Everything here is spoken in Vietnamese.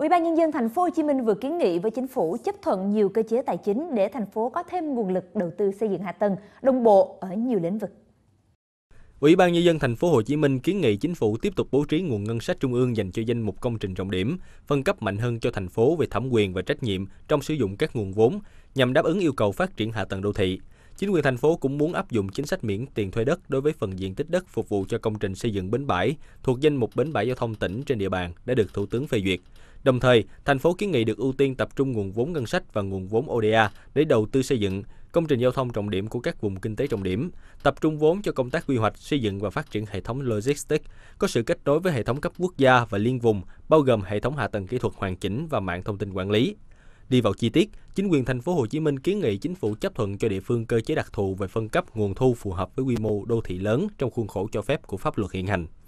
Ủy ban nhân dân thành phố Hồ Chí Minh vừa kiến nghị với chính phủ chấp thuận nhiều cơ chế tài chính để thành phố có thêm nguồn lực đầu tư xây dựng hạ tầng đồng bộ ở nhiều lĩnh vực. Ủy ban nhân dân thành phố Hồ Chí Minh kiến nghị chính phủ tiếp tục bố trí nguồn ngân sách trung ương dành cho danh mục công trình trọng điểm, phân cấp mạnh hơn cho thành phố về thẩm quyền và trách nhiệm trong sử dụng các nguồn vốn nhằm đáp ứng yêu cầu phát triển hạ tầng đô thị. Chính quyền thành phố cũng muốn áp dụng chính sách miễn tiền thuê đất đối với phần diện tích đất phục vụ cho công trình xây dựng bến bãi thuộc danh mục bến bãi giao thông tỉnh trên địa bàn đã được Thủ tướng phê duyệt. Đồng thời, thành phố kiến nghị được ưu tiên tập trung nguồn vốn ngân sách và nguồn vốn ODA để đầu tư xây dựng công trình giao thông trọng điểm của các vùng kinh tế trọng điểm, tập trung vốn cho công tác quy hoạch, xây dựng và phát triển hệ thống logistics, có sự kết nối với hệ thống cấp quốc gia và liên vùng, bao gồm hệ thống hạ tầng kỹ thuật hoàn chỉnh và mạng thông tin quản lý. Đi vào chi tiết, chính quyền thành phố Hồ Chí Minh kiến nghị chính phủ chấp thuận cho địa phương cơ chế đặc thù về phân cấp nguồn thu phù hợp với quy mô đô thị lớn trong khuôn khổ cho phép của pháp luật hiện hành.